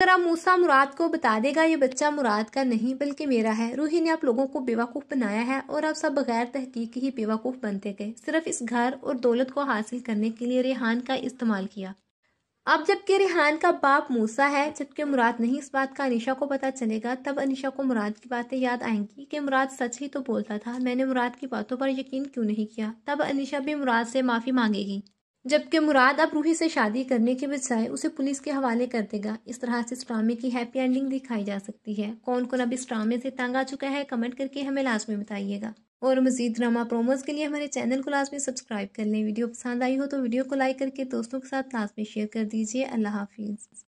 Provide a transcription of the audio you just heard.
करा मूसा मुराद को बता देगा ये बच्चा मुराद का नहीं बल्कि मेरा है रूही ने आप लोगों को बेवकूफ़ बनाया है और आप सब बगैर तहकीक ही बेवकूफ़ बनते गए सिर्फ इस घर और दौलत को हासिल करने के लिए रेहान का इस्तेमाल किया अब जबकि रेहान का बाप मूसा है जबकि मुराद नहीं इस बात का अनिशा को पता चलेगा तब अनिशा को मुराद की बातें याद आएंगी कि मुराद सच ही तो बोलता था मैंने मुराद की बातों पर यकीन क्यों नहीं किया तब अनिशा भी मुराद से माफ़ी मांगेगी जबकि मुराद अब रूही से शादी करने के बजाय उसे पुलिस के हवाले कर देगा इस तरह से इस ड्रामे की हैप्पी एंडिंग दिखाई जा सकती है कौन कौन अब इस ड्रामे से तंग आ चुका है कमेंट करके हमें लाजमी बताइएगा और मजीद ड्रामा प्रोमोज के लिए हमारे चैनल को लाजमी सब्सक्राइब कर लें वीडियो पसंद आई हो तो वीडियो को लाइक करके दोस्तों के साथ लाजमी शेयर कर दीजिए अल्लाह हाफिज़